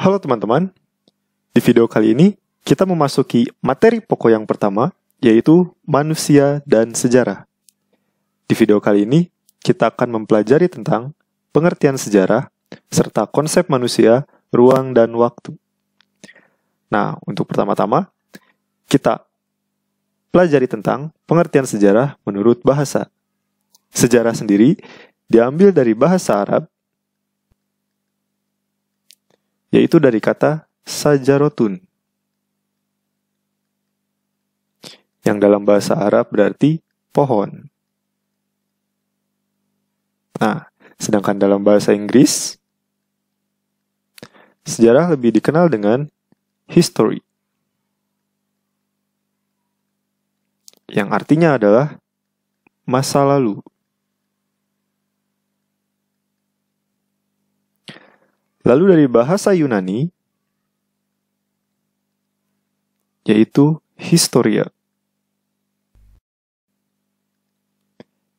Halo teman-teman, di video kali ini kita memasuki materi pokok yang pertama, yaitu manusia dan sejarah. Di video kali ini, kita akan mempelajari tentang pengertian sejarah, serta konsep manusia, ruang, dan waktu. Nah, untuk pertama-tama, kita pelajari tentang pengertian sejarah menurut bahasa. Sejarah sendiri diambil dari bahasa Arab yaitu dari kata sajarotun, yang dalam bahasa Arab berarti pohon. Nah, sedangkan dalam bahasa Inggris, sejarah lebih dikenal dengan history, yang artinya adalah masa lalu. Lalu dari bahasa Yunani, yaitu historia.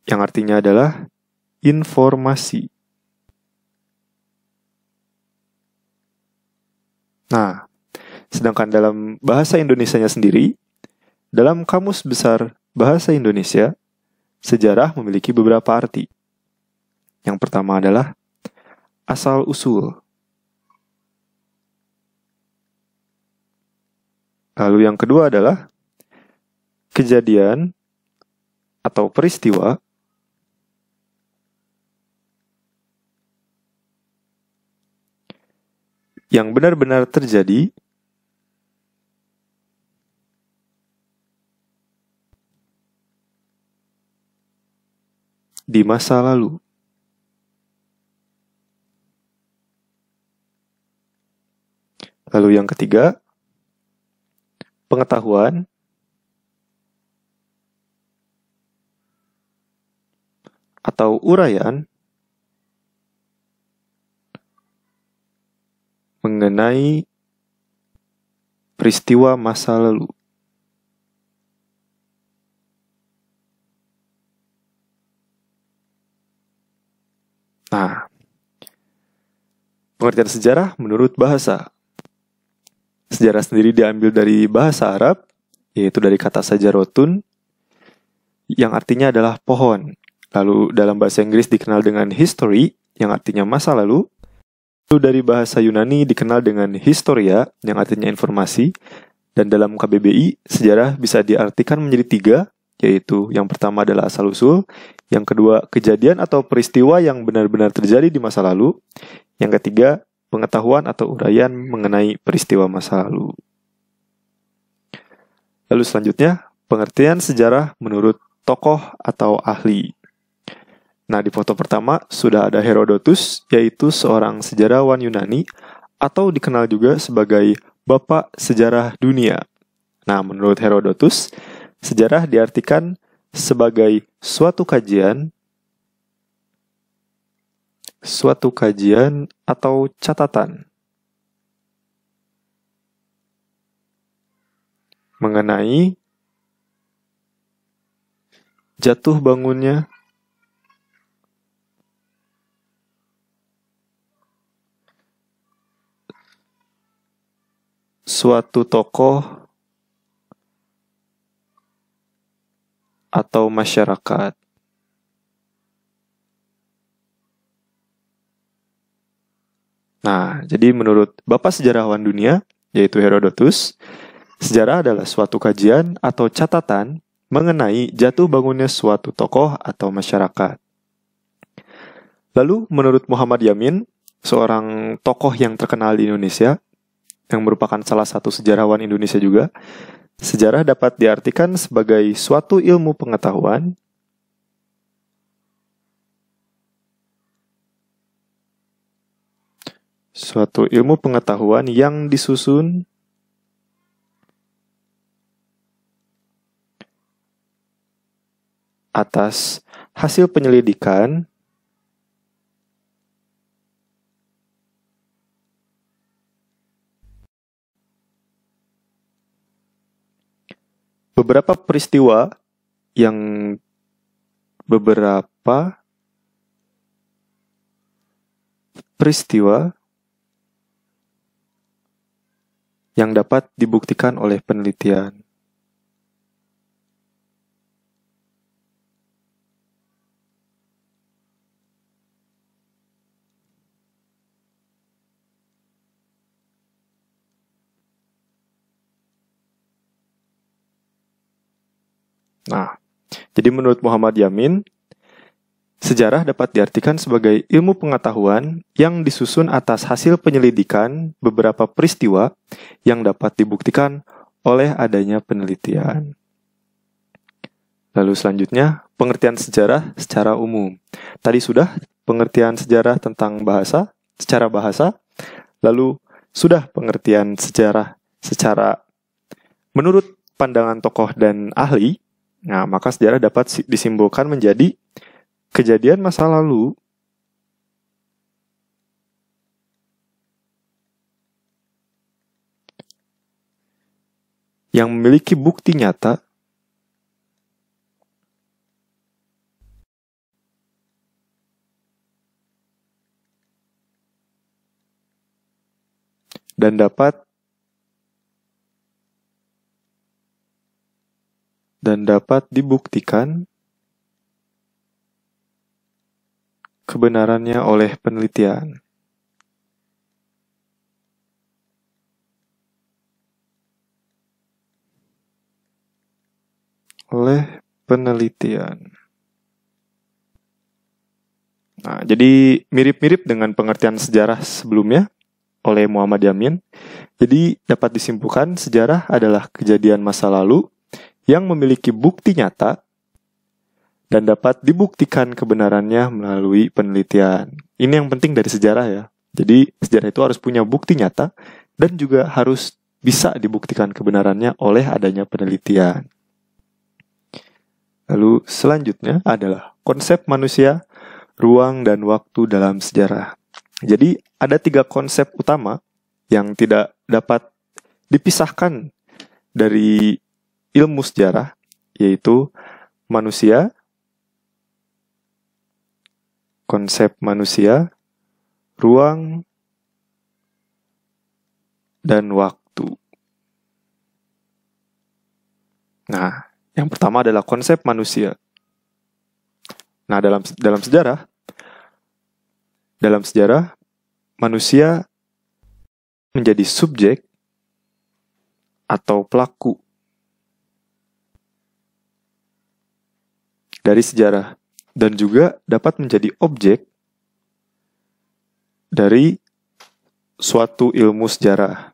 Yang artinya adalah informasi. Nah, sedangkan dalam bahasa Indonesianya sendiri, dalam Kamus Besar Bahasa Indonesia, sejarah memiliki beberapa arti. Yang pertama adalah asal-usul. Lalu yang kedua adalah kejadian atau peristiwa yang benar-benar terjadi di masa lalu. Lalu yang ketiga, pengetahuan, atau uraian mengenai peristiwa masa lalu. Nah, pengertian sejarah menurut bahasa Sejarah sendiri diambil dari bahasa Arab, yaitu dari kata sajarotun, yang artinya adalah pohon. Lalu dalam bahasa Inggris dikenal dengan history, yang artinya masa lalu. Lalu dari bahasa Yunani dikenal dengan historia, yang artinya informasi. Dan dalam KBBI, sejarah bisa diartikan menjadi tiga, yaitu yang pertama adalah asal-usul, yang kedua kejadian atau peristiwa yang benar-benar terjadi di masa lalu, yang ketiga pengetahuan atau uraian mengenai peristiwa masa lalu. Lalu selanjutnya, pengertian sejarah menurut tokoh atau ahli. Nah, di foto pertama sudah ada Herodotus, yaitu seorang sejarawan Yunani atau dikenal juga sebagai Bapak Sejarah Dunia. Nah, menurut Herodotus, sejarah diartikan sebagai suatu kajian suatu kajian atau catatan mengenai jatuh bangunnya suatu tokoh atau masyarakat. Nah, jadi menurut Bapak Sejarawan Dunia, yaitu Herodotus, sejarah adalah suatu kajian atau catatan mengenai jatuh bangunnya suatu tokoh atau masyarakat. Lalu, menurut Muhammad Yamin, seorang tokoh yang terkenal di Indonesia, yang merupakan salah satu sejarawan Indonesia juga, sejarah dapat diartikan sebagai suatu ilmu pengetahuan suatu ilmu pengetahuan yang disusun atas hasil penyelidikan beberapa peristiwa yang beberapa peristiwa yang dapat dibuktikan oleh penelitian. Nah, jadi menurut Muhammad Yamin, Sejarah dapat diartikan sebagai ilmu pengetahuan yang disusun atas hasil penyelidikan beberapa peristiwa yang dapat dibuktikan oleh adanya penelitian. Lalu selanjutnya, pengertian sejarah secara umum. Tadi sudah pengertian sejarah tentang bahasa, secara bahasa, lalu sudah pengertian sejarah secara menurut pandangan tokoh dan ahli, nah maka sejarah dapat disimbolkan menjadi kejadian masa lalu yang memiliki bukti nyata dan dapat dan dapat dibuktikan kebenarannya oleh penelitian. Oleh penelitian. Nah, jadi mirip-mirip dengan pengertian sejarah sebelumnya oleh Muhammad Yamin. Jadi dapat disimpulkan sejarah adalah kejadian masa lalu yang memiliki bukti nyata dan dapat dibuktikan kebenarannya melalui penelitian. Ini yang penting dari sejarah ya. Jadi sejarah itu harus punya bukti nyata dan juga harus bisa dibuktikan kebenarannya oleh adanya penelitian. Lalu selanjutnya adalah konsep manusia, ruang dan waktu dalam sejarah. Jadi ada tiga konsep utama yang tidak dapat dipisahkan dari ilmu sejarah, yaitu manusia, konsep manusia, ruang, dan waktu. Nah, yang pertama adalah konsep manusia. Nah, dalam dalam sejarah dalam sejarah manusia menjadi subjek atau pelaku dari sejarah dan juga dapat menjadi objek dari suatu ilmu sejarah.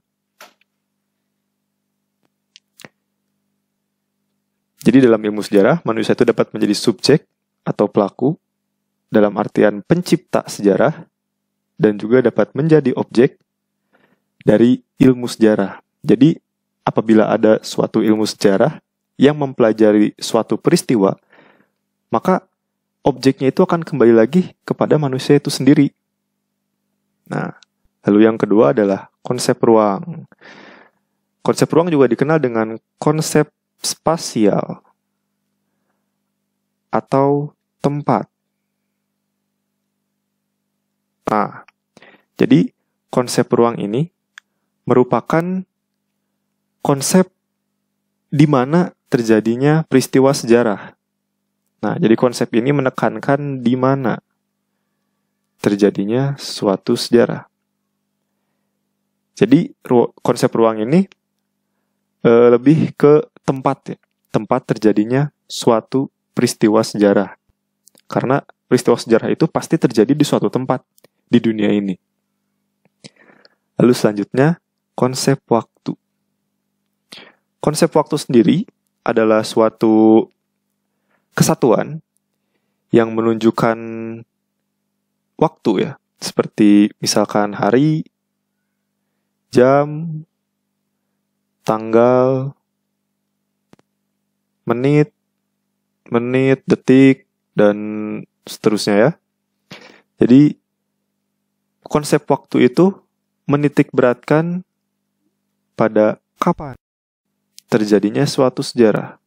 Jadi dalam ilmu sejarah, manusia itu dapat menjadi subjek atau pelaku dalam artian pencipta sejarah dan juga dapat menjadi objek dari ilmu sejarah. Jadi apabila ada suatu ilmu sejarah yang mempelajari suatu peristiwa, maka objeknya itu akan kembali lagi kepada manusia itu sendiri. Nah, lalu yang kedua adalah konsep ruang. Konsep ruang juga dikenal dengan konsep spasial atau tempat. Nah, jadi konsep ruang ini merupakan konsep di mana terjadinya peristiwa sejarah Nah, jadi konsep ini menekankan di mana terjadinya suatu sejarah. Jadi ru konsep ruang ini e, lebih ke tempat ya, tempat terjadinya suatu peristiwa sejarah. Karena peristiwa sejarah itu pasti terjadi di suatu tempat di dunia ini. Lalu selanjutnya konsep waktu. Konsep waktu sendiri adalah suatu kesatuan yang menunjukkan waktu ya. Seperti misalkan hari, jam, tanggal, menit, menit, detik, dan seterusnya ya. Jadi konsep waktu itu menitik beratkan pada kapan terjadinya suatu sejarah.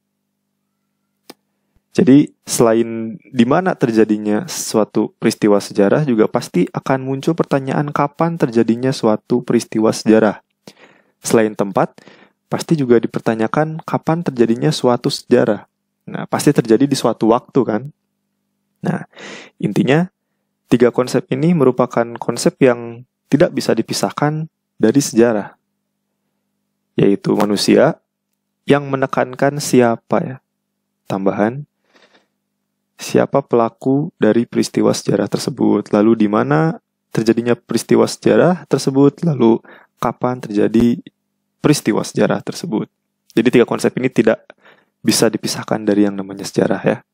Jadi selain di mana terjadinya suatu peristiwa sejarah juga pasti akan muncul pertanyaan kapan terjadinya suatu peristiwa sejarah. Selain tempat, pasti juga dipertanyakan kapan terjadinya suatu sejarah. Nah, pasti terjadi di suatu waktu kan? Nah, intinya tiga konsep ini merupakan konsep yang tidak bisa dipisahkan dari sejarah. Yaitu manusia yang menekankan siapa ya. Tambahan siapa pelaku dari peristiwa sejarah tersebut, lalu di mana terjadinya peristiwa sejarah tersebut, lalu kapan terjadi peristiwa sejarah tersebut. Jadi tiga konsep ini tidak bisa dipisahkan dari yang namanya sejarah ya.